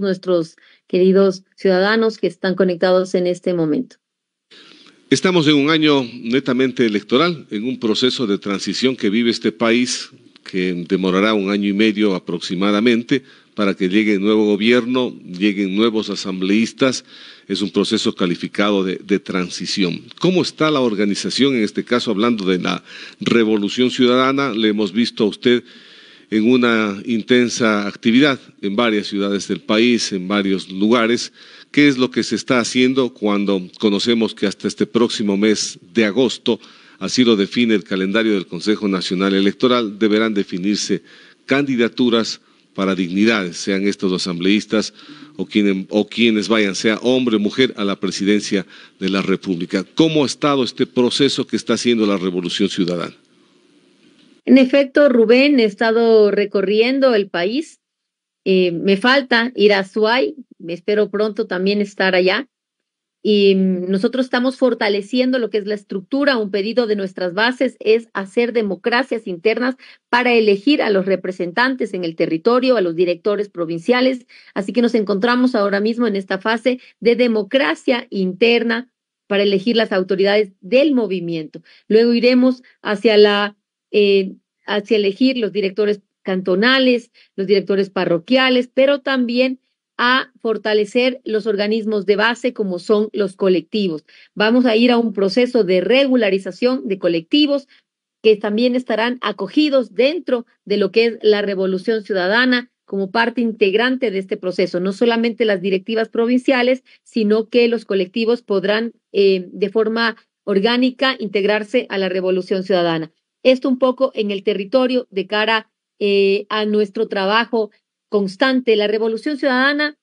nuestros queridos ciudadanos que están conectados en este momento. Estamos en un año netamente electoral, en un proceso de transición que vive este país, que demorará un año y medio aproximadamente para que llegue el nuevo gobierno, lleguen nuevos asambleístas. Es un proceso calificado de transición. ¿Cómo está la organización? En este caso, hablando de la revolución ciudadana, le hemos visto a usted en una intensa actividad en varias ciudades del país, en varios lugares. ¿Qué es lo que se está haciendo cuando conocemos que hasta este próximo mes de agosto, así lo define el calendario del Consejo Nacional Electoral, deberán definirse candidaturas para dignidades, sean estos los asambleístas o, o quienes vayan, sea hombre o mujer, a la presidencia de la República. ¿Cómo ha estado este proceso que está haciendo la Revolución Ciudadana? En efecto, Rubén, he estado recorriendo el país. Eh, me falta ir a Suay, me espero pronto también estar allá. Y mm, nosotros estamos fortaleciendo lo que es la estructura. Un pedido de nuestras bases es hacer democracias internas para elegir a los representantes en el territorio, a los directores provinciales. Así que nos encontramos ahora mismo en esta fase de democracia interna para elegir las autoridades del movimiento. Luego iremos hacia la eh, hacia elegir los directores cantonales, los directores parroquiales, pero también a fortalecer los organismos de base como son los colectivos. Vamos a ir a un proceso de regularización de colectivos que también estarán acogidos dentro de lo que es la revolución ciudadana como parte integrante de este proceso, no solamente las directivas provinciales, sino que los colectivos podrán eh, de forma orgánica integrarse a la revolución ciudadana esto un poco en el territorio de cara eh, a nuestro trabajo constante. La revolución ciudadana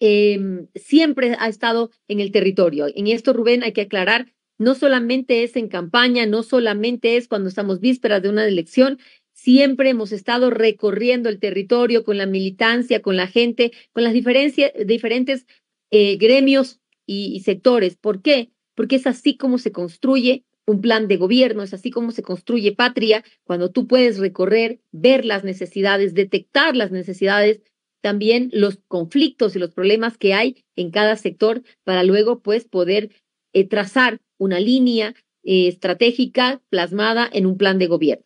em, siempre ha estado en el territorio. En esto, Rubén, hay que aclarar, no solamente es en campaña, no solamente es cuando estamos vísperas de una elección, siempre hemos estado recorriendo el territorio con la militancia, con la gente, con las diferentes eh, gremios y sectores. ¿Por qué? Porque es así como se construye un plan de gobierno, es así como se construye patria, cuando tú puedes recorrer, ver las necesidades, detectar las necesidades, también los conflictos y los problemas que hay en cada sector para luego pues poder eh, trazar una línea eh, estratégica plasmada en un plan de gobierno.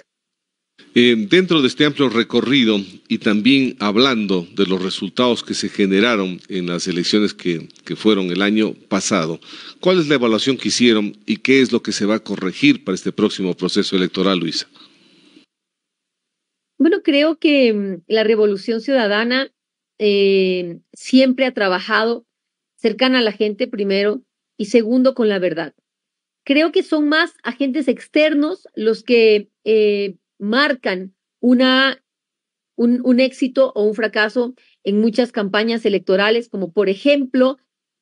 Eh, dentro de este amplio recorrido y también hablando de los resultados que se generaron en las elecciones que, fueron el año pasado, ¿cuál es la evaluación que hicieron y qué es lo que se va a corregir para este próximo proceso electoral, Luisa? Bueno, creo que mm, la Revolución Ciudadana eh, siempre ha trabajado cercana a la gente, primero, y segundo, con la verdad. Creo que son más agentes externos los que eh, marcan una, un, éxito o un fracaso en muchas campañas electorales, como por ejemplo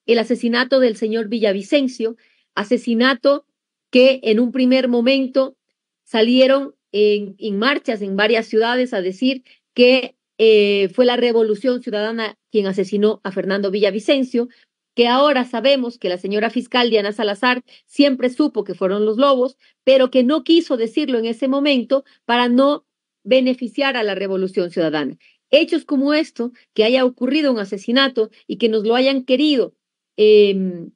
el asesinato del señor Villavicencio, asesinato que en un primer momento salieron en, en marchas en varias ciudades a decir que eh, fue la revolución ciudadana quien asesinó a Fernando Villavicencio, que ahora sabemos que la señora fiscal Diana Salazar siempre supo que fueron los lobos, pero que no quiso decirlo en ese momento para no beneficiar a la revolución ciudadana. Hechos como esto, que haya ocurrido un asesinato y que nos lo hayan querido em,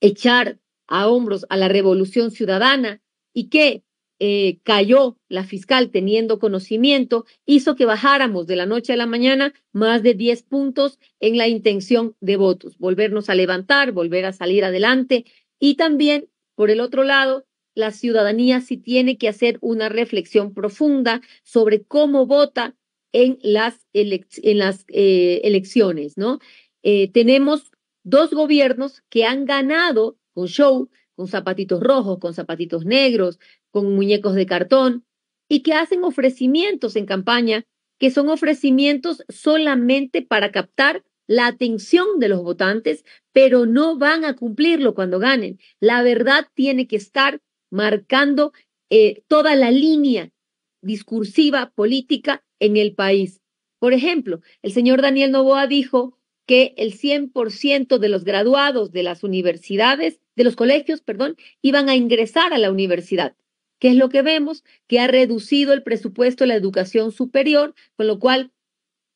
echar a hombros a la revolución ciudadana y que eh, cayó la fiscal teniendo conocimiento, hizo que bajáramos de la noche a la mañana más de 10 puntos en la intención de votos, volvernos a levantar, volver a salir adelante. Y también, por el otro lado, la ciudadanía sí tiene que hacer una reflexión profunda sobre cómo vota en las, eh, elecciones, ¿no? Eh, tenemos dos gobiernos que han ganado con show, con zapatitos rojos, con zapatitos negros, con muñecos de cartón y que hacen ofrecimientos en campaña que son ofrecimientos solamente para captar la atención de los votantes, pero no van a cumplirlo cuando ganen. La verdad tiene que estar marcando eh, toda la línea discursiva política en el país. Por ejemplo, el señor Daniel Novoa dijo que el 100% de los graduados de las universidades, de los colegios, perdón, iban a ingresar a la universidad. ¿Qué es lo que vemos? Que ha reducido el presupuesto de la educación superior, con lo cual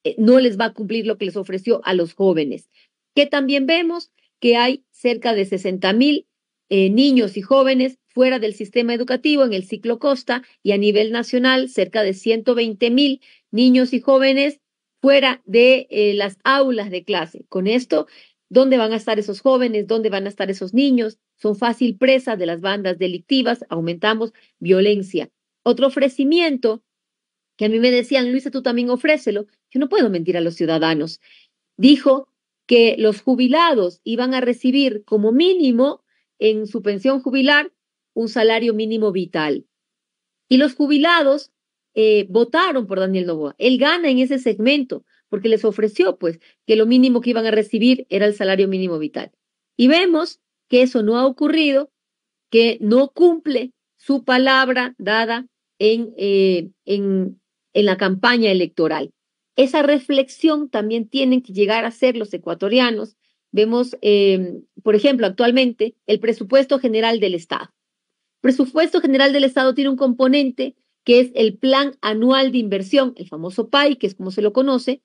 eh, no les va a cumplir lo que les ofreció a los jóvenes. Que también vemos que hay cerca de 60 mil eh, niños y jóvenes fuera del sistema educativo en el ciclo Costa y a nivel nacional cerca de 120 mil niños y jóvenes fuera de eh, las aulas de clase. Con esto, ¿dónde van a estar esos jóvenes? ¿Dónde van a estar esos niños? son fácil presa de las bandas delictivas, aumentamos violencia. Otro ofrecimiento que a mí me decían, Luisa, tú también ofrécelo. Yo no puedo mentir a los ciudadanos. Dijo que los jubilados iban a recibir como mínimo en su pensión jubilar un salario mínimo vital. Y los jubilados eh, votaron por Daniel Novoa. Él gana en ese segmento porque les ofreció pues que lo mínimo que iban a recibir era el salario mínimo vital. Y vemos que eso no ha ocurrido, que no cumple su palabra dada en, eh, la campaña electoral. Esa reflexión también tienen que llegar a hacer los ecuatorianos. Vemos, eh, por ejemplo, actualmente el presupuesto general del Estado. presupuesto general del Estado tiene un componente que es el plan anual de inversión, el famoso PAI, que es como se lo conoce,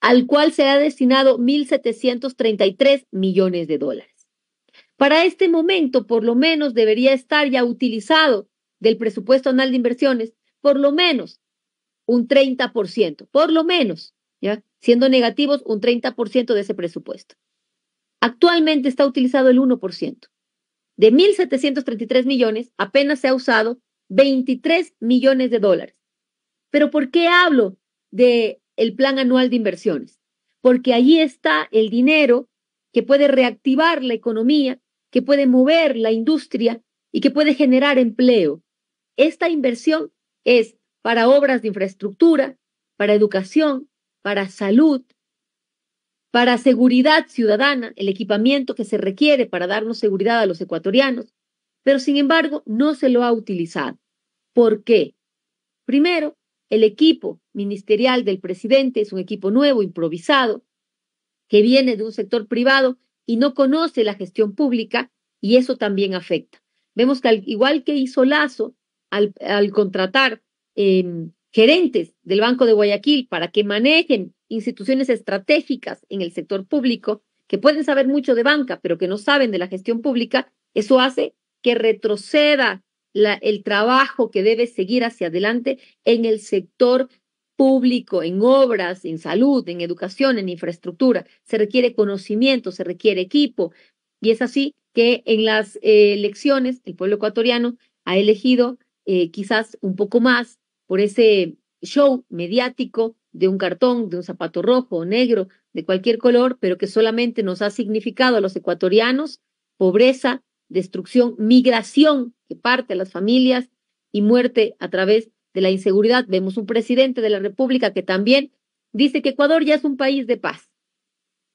al cual se ha destinado 1.733 millones de dólares. Para este momento, por lo menos, debería estar ya utilizado del presupuesto anual de inversiones, por lo menos un 30%, por lo menos, ¿ya? siendo negativos un 30% de ese presupuesto. Actualmente está utilizado el 1%. De 1.733 millones, apenas se ha usado 23 millones de dólares. Pero ¿por qué hablo del el plan anual de inversiones? Porque allí está el dinero que puede reactivar la economía que puede mover la industria y que puede generar empleo. Esta inversión es para obras de infraestructura, para educación, para salud, para seguridad ciudadana, el equipamiento que se requiere para darnos seguridad a los ecuatorianos, pero sin embargo no se lo ha utilizado. ¿Por qué? Primero, el equipo ministerial del presidente es un equipo nuevo, improvisado, que viene de un sector privado y no conoce la gestión pública y eso también afecta. Vemos que al, igual que hizo Lazo al, contratar em, gerentes del Banco de Guayaquil para que manejen instituciones estratégicas en el sector público, que pueden saber mucho de banca, pero que no saben de la gestión pública, eso hace que retroceda el trabajo que debe seguir hacia adelante en el sector público, en obras, en salud, en educación, en infraestructura. Se requiere conocimiento, se requiere equipo. Y es así que en las eh, elecciones el pueblo ecuatoriano ha elegido eh, quizás un poco más por ese show mediático de un cartón, de un zapato rojo o negro, de cualquier color, pero que solamente nos ha significado a los ecuatorianos pobreza, destrucción, migración que parte a las familias y muerte a través la inseguridad. Vemos un presidente de la República que también dice que Ecuador ya es un país de paz.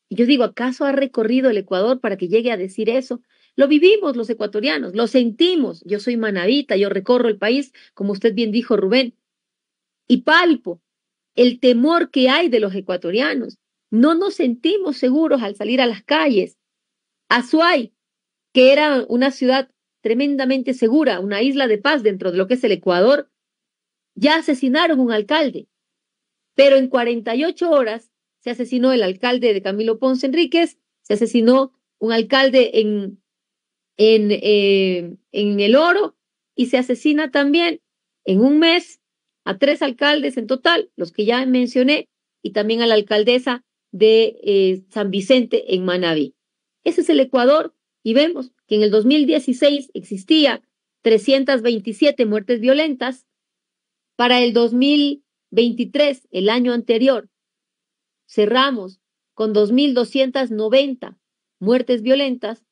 Y yo digo, ¿acaso ha recorrido el Ecuador para que llegue a decir eso? Lo vivimos los ecuatorianos, lo sentimos. Yo soy manavita, yo recorro el país, como usted bien dijo, Rubén, y palpo el temor que hay de los ecuatorianos. No nos sentimos seguros al salir a las calles. Azuay, que era una ciudad tremendamente segura, una isla de paz dentro de lo que es el Ecuador, ya asesinaron un alcalde, pero en 48 horas se asesinó el alcalde de Camilo Ponce Enríquez, se asesinó un alcalde en, en, eh, en El Oro y se asesina también en un mes a tres alcaldes en total, los que ya mencioné, y también a la alcaldesa de eh, San Vicente en Manabí. Ese es el Ecuador y vemos que en el 2016 existía 327 muertes violentas, para el 2023, el año anterior, cerramos con 2.290 muertes violentas.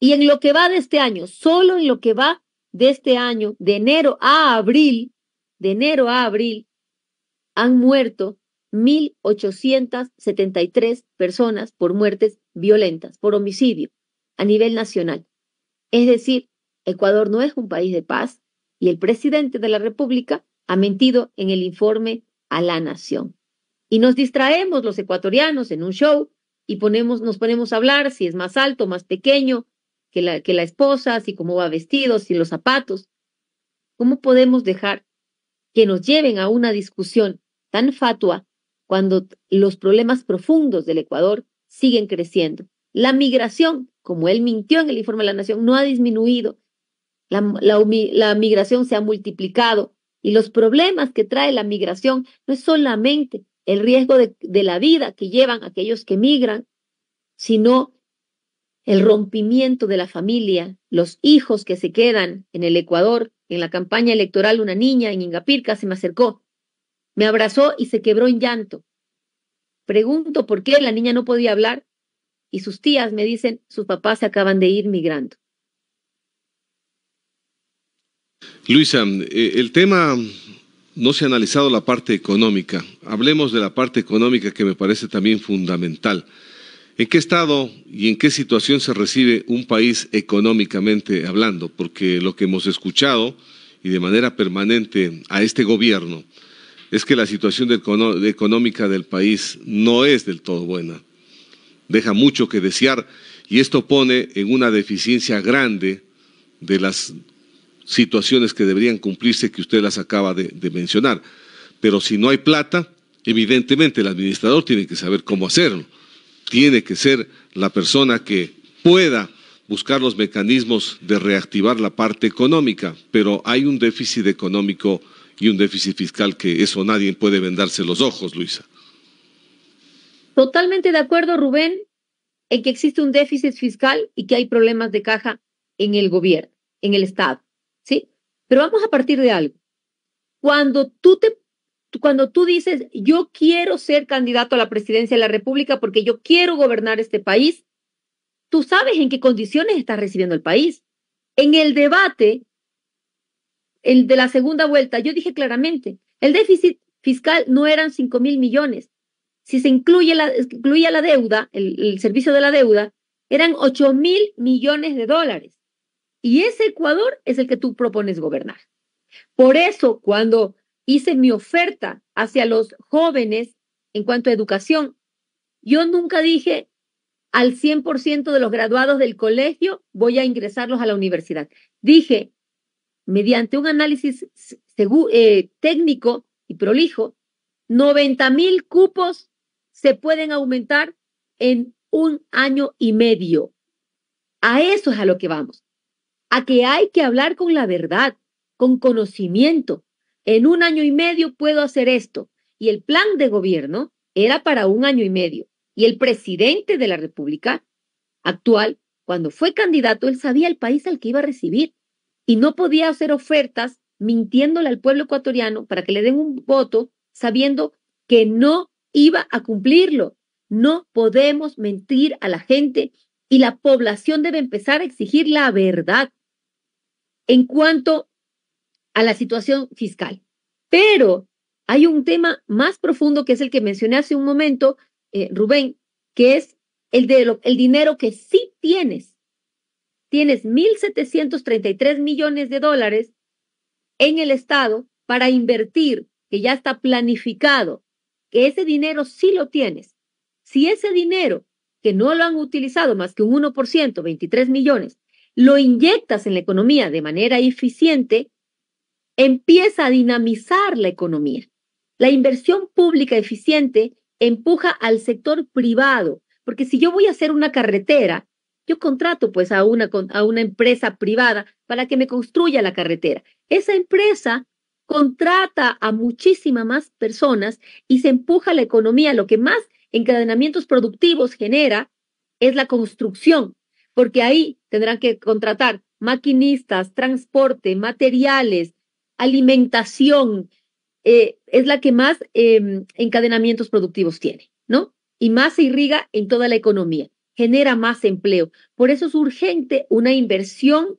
Y en lo que va de este año, solo en lo que va de este año, de enero a abril, de enero a abril, han muerto 1.873 personas por muertes violentas, por homicidio, a nivel nacional. Es decir, Ecuador no es un país de paz y el presidente de la República ha mentido en el informe a la nación. Y nos distraemos los ecuatorianos en un show y ponemos, nos ponemos a hablar si es más alto, más pequeño que la, que la esposa, si cómo va vestido, si los zapatos. ¿Cómo podemos dejar que nos lleven a una discusión tan fatua cuando los problemas profundos del Ecuador siguen creciendo? La migración, como él mintió en el informe a la Nación, no ha disminuido. la migración se ha multiplicado. Y los problemas que trae la migración no es solamente el riesgo de, la vida que llevan aquellos que migran, sino el rompimiento de la familia, los hijos que se quedan en el Ecuador. En la campaña electoral una niña en Ingapirca se me acercó, me abrazó y se quebró en llanto. Pregunto por qué la niña no podía hablar y sus tías me dicen, sus papás se acaban de ir migrando. Luisa, eh, el tema no se ha analizado la parte económica. Hablemos de la parte económica que me parece también fundamental. ¿En qué estado y en qué situación se recibe un país económicamente hablando? Porque lo que hemos escuchado y de manera permanente a este gobierno es que la situación económica del país no es del todo buena. Deja mucho que desear y esto pone en una deficiencia grande de las situaciones que deberían cumplirse que usted las acaba de, mencionar. Pero si no hay plata, evidentemente el administrador tiene que saber cómo hacerlo. Tiene que ser la persona que pueda buscar los mecanismos de reactivar la parte económica, pero hay un déficit económico y un déficit fiscal que eso nadie puede vendarse los ojos, Luisa. Totalmente de acuerdo, Rubén, en que existe un déficit fiscal y que hay problemas de caja en el gobierno, en el Estado. Pero vamos a partir de algo. Cuando tú te cuando tú dices, "Yo quiero ser candidato a la presidencia de la República porque yo quiero gobernar este país", tú sabes en qué condiciones estás recibiendo el país. En el debate el de la segunda vuelta, yo dije claramente, el déficit fiscal no eran 5 mil millones. Si se incluye la, incluía la deuda, el, el servicio de la deuda, eran 8 mil millones de dólares. Y ese Ecuador es el que tú propones gobernar. Por eso, cuando hice mi oferta hacia los jóvenes en cuanto a educación, yo nunca dije al 100% de los graduados del colegio voy a ingresarlos a la universidad. Dije, mediante un análisis eh, técnico y prolijo, 90 mil cupos se pueden aumentar en un año y medio. A eso es a lo que vamos a que hay que hablar con la verdad, con conocimiento. En un año y medio puedo hacer esto. Y el plan de gobierno era para un año y medio. Y el presidente de la República actual, cuando fue candidato, él sabía el país al que iba a recibir y no podía hacer ofertas mintiéndole al pueblo ecuatoriano para que le den un voto sabiendo que no iba a cumplirlo. No podemos mentir a la gente y la población debe empezar a exigir la verdad en cuanto a la situación fiscal. Pero hay un tema más profundo que es el que mencioné hace un momento, eh, Rubén, que es el, de el dinero que sí tienes. Tienes 1.733 millones de dólares en el Estado para invertir, que ya está planificado, que ese dinero sí lo tienes. Si ese dinero que no lo han utilizado más que un 1%, 23 millones, lo inyectas en la economía de manera eficiente, empieza a dinamizar la economía. La inversión pública eficiente empuja al sector privado, porque si yo voy a hacer una carretera, yo contrato pues a una, a una empresa privada para que me construya la carretera. Esa empresa contrata a muchísimas más personas y se empuja la economía. Lo que más encadenamientos productivos genera es la construcción, porque ahí tendrán que contratar maquinistas, transporte, materiales, alimentación, eh, es la que más em, encadenamientos productivos tiene, ¿no? Y más se irriga en toda la economía, genera más empleo. Por eso es urgente una inversión,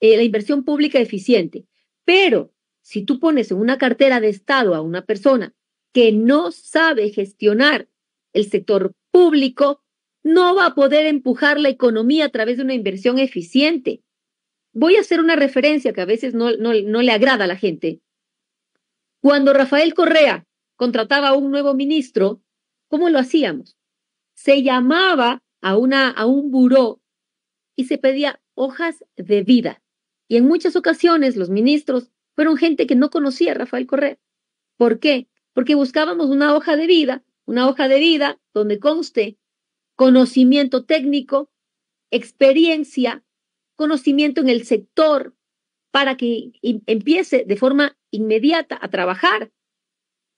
eh, la inversión pública eficiente. Pero si tú pones en una cartera de Estado a una persona que no sabe gestionar el sector público no va a poder empujar la economía a través de una inversión eficiente. Voy a hacer una referencia que a veces no, le agrada a la gente. Cuando Rafael Correa contrataba a un nuevo ministro, ¿cómo lo hacíamos? Se llamaba a, a un buró y se pedía hojas de vida. Y en muchas ocasiones los ministros fueron gente que no conocía a Rafael Correa. ¿Por qué? Porque buscábamos una hoja de vida una hoja de vida donde conste conocimiento técnico, experiencia, conocimiento en el sector, para que empiece de forma inmediata a trabajar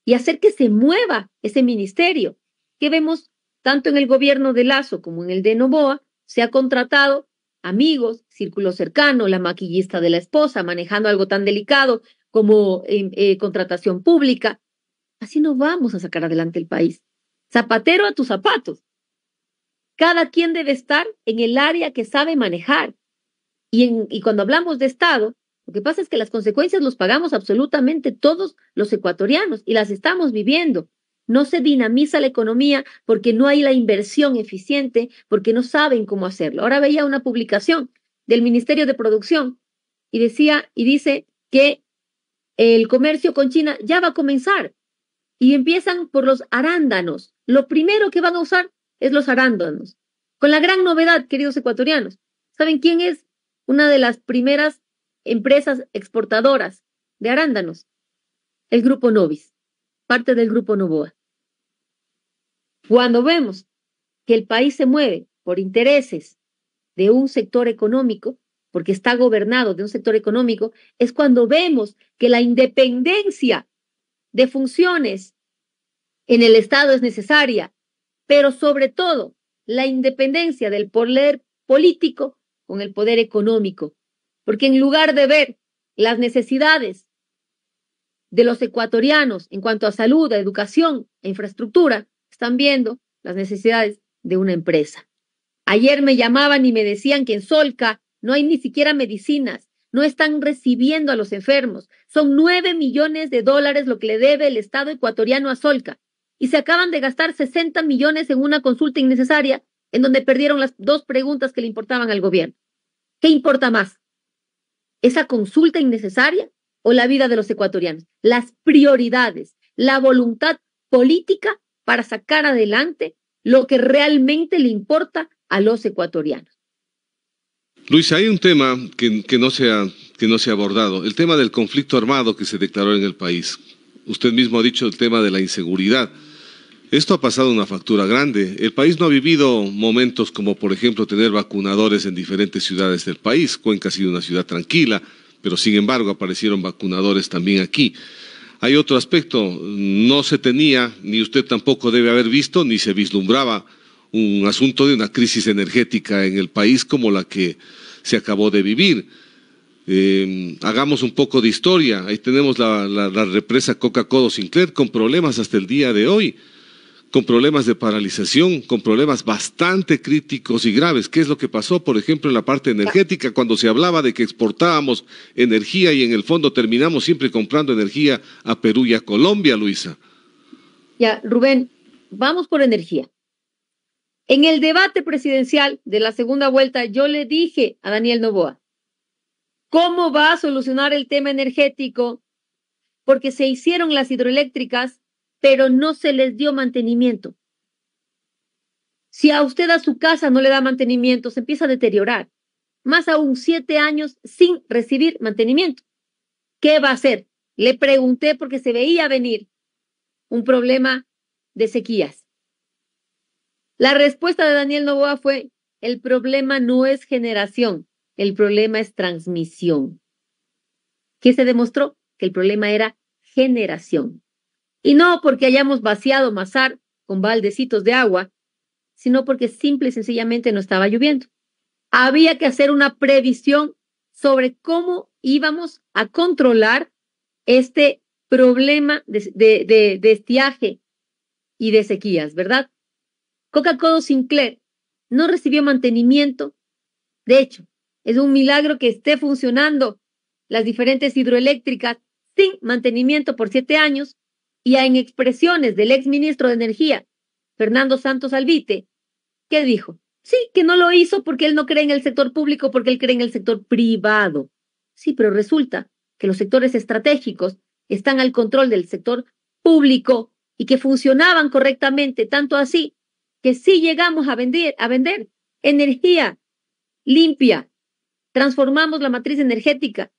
y hacer que se mueva ese ministerio, que vemos tanto en el gobierno de Lazo como en el de Novoa, se ha contratado amigos, círculo cercano, la maquillista de la esposa, manejando algo tan delicado como eh, eh, contratación pública, Así no vamos a sacar adelante el país. Zapatero a tus zapatos. Cada quien debe estar en el área que sabe manejar. Y, cuando hablamos de Estado, lo que pasa es que las consecuencias los pagamos absolutamente todos los ecuatorianos y las estamos viviendo. No se dinamiza la economía porque no hay la inversión eficiente, porque no saben cómo hacerlo. Ahora veía una publicación del Ministerio de Producción y decía y dice que el comercio con China ya va a comenzar y empiezan por los arándanos. Lo primero que van a usar es los arándanos, con la gran novedad, queridos ecuatorianos. ¿Saben quién es una de las primeras empresas exportadoras de arándanos? El grupo Novis, parte del grupo Novoa. Cuando vemos que el país se mueve por intereses de un sector económico, porque está gobernado de un sector económico, es cuando vemos que la independencia de funciones en el Estado es necesaria, pero sobre todo la independencia del poder político con el poder económico, porque en lugar de ver las necesidades de los ecuatorianos en cuanto a salud, a educación, e infraestructura, están viendo las necesidades de una empresa. Ayer me llamaban y me decían que en Solca no hay ni siquiera medicinas no están recibiendo a los enfermos. Son nueve millones de dólares lo que le debe el Estado ecuatoriano a Solca. Y se acaban de gastar 60 millones en una consulta innecesaria en donde perdieron las dos preguntas que le importaban al gobierno. ¿Qué importa más? ¿Esa consulta innecesaria o la vida de los ecuatorianos? Las prioridades, la voluntad política para sacar adelante lo que realmente le importa a los ecuatorianos. Luis, hay un tema que, no se ha, no se ha abordado, el tema del conflicto armado que se declaró en el país. Usted mismo ha dicho el tema de la inseguridad. Esto ha pasado una factura grande. El país no ha vivido momentos como, por ejemplo, tener vacunadores en diferentes ciudades del país. Cuenca ha sido una ciudad tranquila, pero sin embargo aparecieron vacunadores también aquí. Hay otro aspecto, no se tenía, ni usted tampoco debe haber visto, ni se vislumbraba un asunto de una crisis energética en el país como la que se acabó de vivir. Em, hagamos un poco de historia. Ahí tenemos la, represa Coca-Codo Sinclair con problemas hasta el día de hoy, con problemas de paralización, con problemas bastante críticos y graves. ¿Qué es lo que pasó, por ejemplo, en la parte energética, cuando se hablaba de que exportábamos energía y en el fondo terminamos siempre comprando energía a Perú y a Colombia, Luisa? Ya, Rubén, vamos por energía. En el debate presidencial de la segunda vuelta, yo le dije a Daniel Novoa, ¿cómo va a solucionar el tema energético? Porque se hicieron las hidroeléctricas, pero no se les dio mantenimiento. Si a usted a su casa no le da mantenimiento, se empieza a deteriorar. Más aún siete años sin recibir mantenimiento. ¿Qué va a hacer? Le pregunté porque se veía venir un problema de sequías. La respuesta de Daniel Novoa fue, el problema no es generación, el problema es transmisión. ¿Qué se demostró? Que el problema era generación. Y no porque hayamos vaciado Mazar con baldecitos de agua, sino porque simple y sencillamente no estaba lloviendo. Había que hacer una previsión sobre cómo íbamos a controlar este problema de, de estiaje y de sequías, ¿verdad? Coca-Cola Sinclair no recibió mantenimiento. De hecho, es un milagro que esté funcionando las diferentes hidroeléctricas sin mantenimiento por siete años y en expresiones del exministro de Energía, Fernando Santos Albite, que dijo, sí, que no lo hizo porque él no cree en el sector público, porque él cree en el sector privado. Sí, pero resulta que los sectores estratégicos están al control del sector público y que funcionaban correctamente, tanto así que sí llegamos a vender, a vender energía limpia, transformamos la matriz energética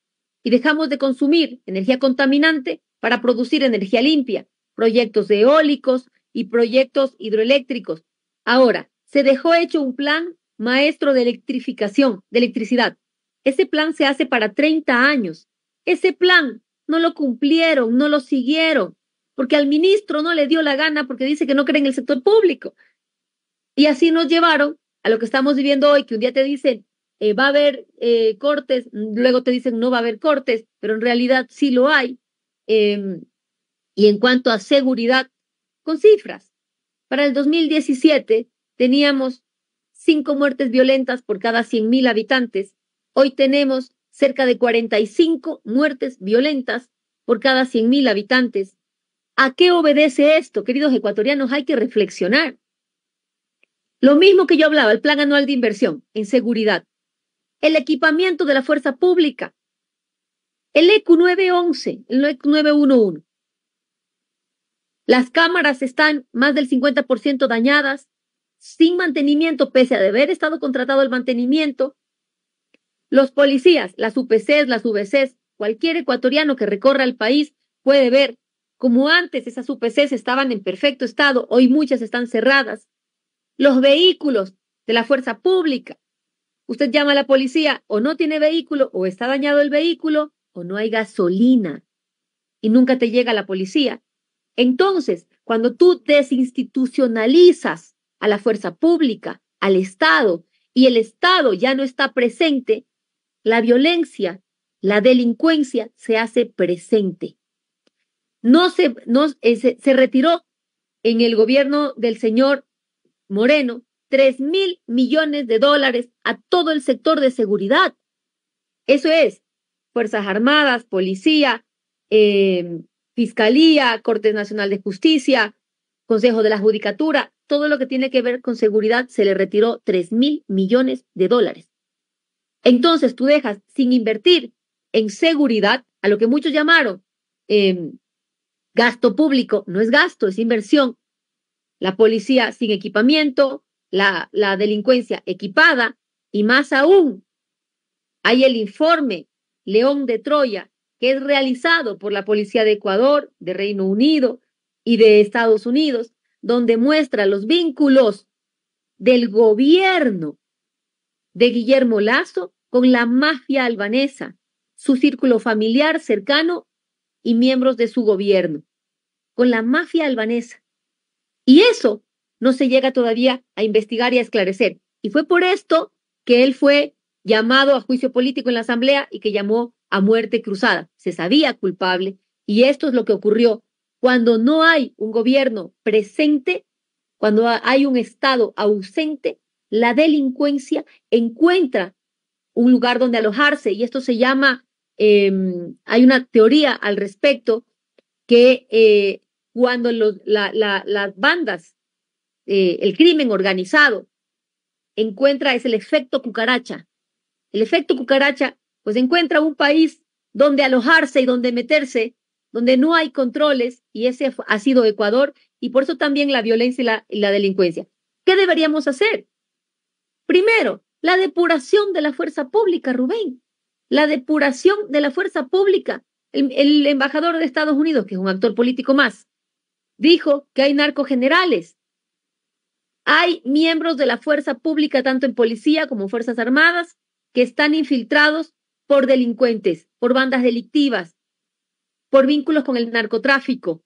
y dejamos de consumir energía contaminante para producir energía limpia, proyectos eólicos y proyectos hidroeléctricos. Ahora, se dejó hecho un plan maestro de electrificación, de electricidad. Ese plan se hace para 30 años. Ese plan no lo cumplieron, no lo siguieron, porque al ministro no le dio la gana porque dice que no cree en el sector público. Y así nos llevaron a lo que estamos viviendo hoy, que un día te dicen, eh, va a haber eh, cortes, luego te dicen, no va a haber cortes, pero en realidad sí lo hay. Em, y en cuanto a seguridad, con cifras. Para el 2017 teníamos cinco muertes violentas por cada 100.000 habitantes. Hoy tenemos cerca de 45 muertes violentas por cada 100.000 habitantes. ¿A qué obedece esto, queridos ecuatorianos? Hay que reflexionar. Lo mismo que yo hablaba, el plan anual de inversión en seguridad, el equipamiento de la fuerza pública, el EQ 911, el EQ 911. Las cámaras están más del 50% dañadas, sin mantenimiento, pese a haber estado contratado el mantenimiento. Los policías, las UPCs, las VCs, cualquier ecuatoriano que recorra el país puede ver cómo antes esas UPCs estaban en perfecto estado, hoy muchas están cerradas. Los vehículos de la fuerza pública. Usted llama a la policía o no tiene vehículo o está dañado el vehículo o no hay gasolina y nunca te llega la policía. Entonces, cuando tú desinstitucionalizas a la fuerza pública, al Estado, y el Estado ya no está presente, la violencia, la delincuencia se hace presente. No se, eh, se retiró en el gobierno del señor Moreno 3 mil millones de dólares a todo el sector de seguridad. Eso es, Fuerzas Armadas, Policía, eh, Fiscalía, Corte Nacional de Justicia, Consejo de la Judicatura, todo lo que tiene que ver con seguridad, se le retiró 3 mil millones de dólares. Entonces tú dejas sin invertir en seguridad a lo que muchos llamaron em, gasto público, no es gasto, es inversión, la policía sin equipamiento, la, delincuencia equipada y más aún, hay el informe León de Troya, que es realizado por la Policía de Ecuador, de Reino Unido y de Estados Unidos, donde muestra los vínculos del gobierno de Guillermo Lazo con la mafia albanesa, su círculo familiar cercano y miembros de su gobierno, con la mafia albanesa. Y eso no se llega todavía a investigar y a esclarecer. Y fue por esto que él fue llamado a juicio político en la Asamblea y que llamó a muerte cruzada. Se sabía culpable y esto es lo que ocurrió. Cuando no hay un gobierno presente, cuando hay un Estado ausente, la delincuencia encuentra un lugar donde alojarse y esto se llama, em, hay una teoría al respecto que eh, cuando las bandas, eh, el crimen organizado, encuentra es el efecto cucaracha. El efecto cucaracha, pues encuentra un país donde alojarse y donde meterse, donde no hay controles, y ese ha sido Ecuador, y por eso también la violencia y la, delincuencia. ¿Qué deberíamos hacer? Primero, la depuración de la fuerza pública, Rubén. La depuración de la fuerza pública. el embajador de Estados Unidos, que es un actor político más, dijo que hay narcogenerales. Hay miembros de la fuerza pública, tanto en policía como en fuerzas armadas, que están infiltrados por delincuentes, por bandas delictivas, por vínculos con el narcotráfico.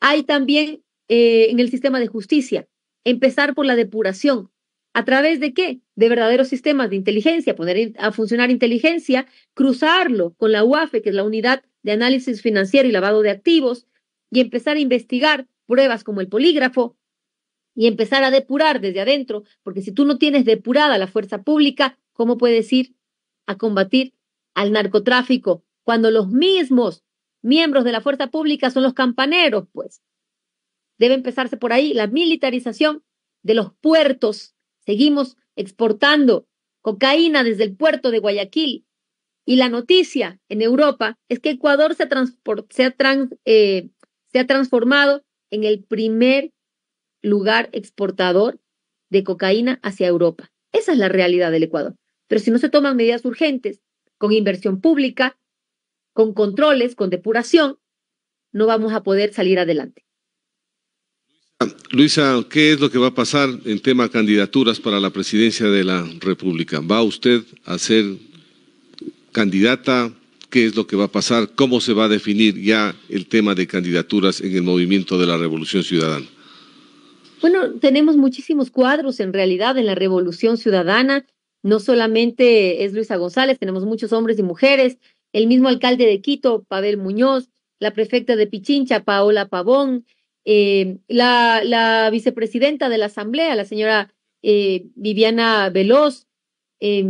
Hay también eh, en el sistema de justicia, empezar por la depuración. ¿A través de qué? De verdaderos sistemas de inteligencia, poner a funcionar inteligencia, cruzarlo con la UAFE, que es la Unidad de Análisis Financiero y Lavado de Activos, y empezar a investigar pruebas como el polígrafo y empezar a depurar desde adentro, porque si tú no tienes depurada la fuerza pública, ¿cómo puedes ir a combatir al narcotráfico cuando los mismos miembros de la fuerza pública son los campaneros? Pues debe empezarse por ahí la militarización de los puertos. Seguimos exportando cocaína desde el puerto de Guayaquil. Y la noticia en Europa es que Ecuador se, ha, trans, eh, se ha transformado en el primer lugar exportador de cocaína hacia Europa. Esa es la realidad del Ecuador. Pero si no se toman medidas urgentes, con inversión pública, con controles, con depuración, no vamos a poder salir adelante. Luisa, ¿qué es lo que va a pasar en tema candidaturas para la presidencia de la República? ¿Va usted a ser candidata qué es lo que va a pasar, cómo se va a definir ya el tema de candidaturas en el movimiento de la Revolución Ciudadana. Bueno, tenemos muchísimos cuadros en realidad en la Revolución Ciudadana. No solamente es Luisa González, tenemos muchos hombres y mujeres, el mismo alcalde de Quito, Pavel Muñoz, la prefecta de Pichincha, Paola Pavón, eh, la, vicepresidenta de la Asamblea, la señora eh, Viviana Veloz, eh,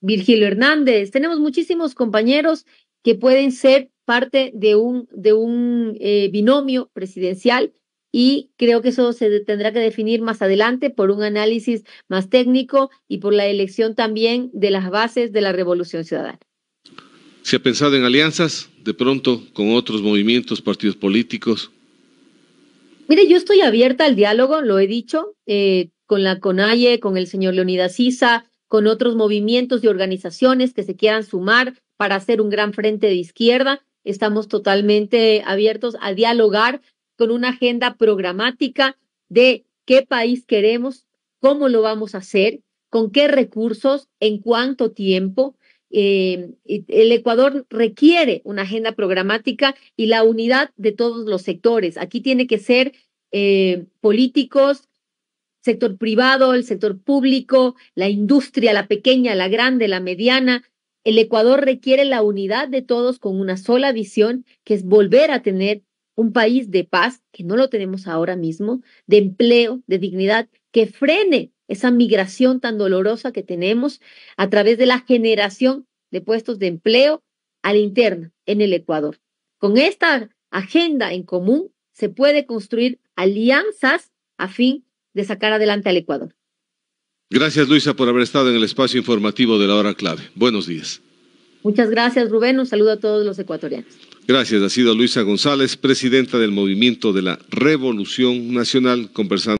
Virgilio Hernández, tenemos muchísimos compañeros que pueden ser parte de un, de un eh, binomio presidencial y creo que eso se tendrá que definir más adelante por un análisis más técnico y por la elección también de las bases de la revolución ciudadana. ¿Se ha pensado en alianzas de pronto con otros movimientos, partidos políticos? Mire, yo estoy abierta al diálogo, lo he dicho, eh, con la CONAIE, con el señor Leonidas Sisa, con otros movimientos y organizaciones que se quieran sumar para hacer un gran frente de izquierda. Estamos totalmente abiertos a dialogar con una agenda programática de qué país queremos, cómo lo vamos a hacer, con qué recursos, en cuánto tiempo. Eh, el Ecuador requiere una agenda programática y la unidad de todos los sectores. Aquí tiene que ser eh, políticos, sector privado, el sector público, la industria, la pequeña, la grande, la mediana. El Ecuador requiere la unidad de todos con una sola visión, que es volver a tener un país de paz, que no lo tenemos ahora mismo, de empleo, de dignidad, que frene esa migración tan dolorosa que tenemos a través de la generación de puestos de empleo a la interna en el Ecuador. Con esta agenda en común se puede construir alianzas a fin de sacar adelante al Ecuador. Gracias, Luisa, por haber estado en el espacio informativo de la hora clave. Buenos días. Muchas gracias, Rubén. Un saludo a todos los ecuatorianos. Gracias. Ha sido Luisa González, presidenta del Movimiento de la Revolución Nacional, conversando.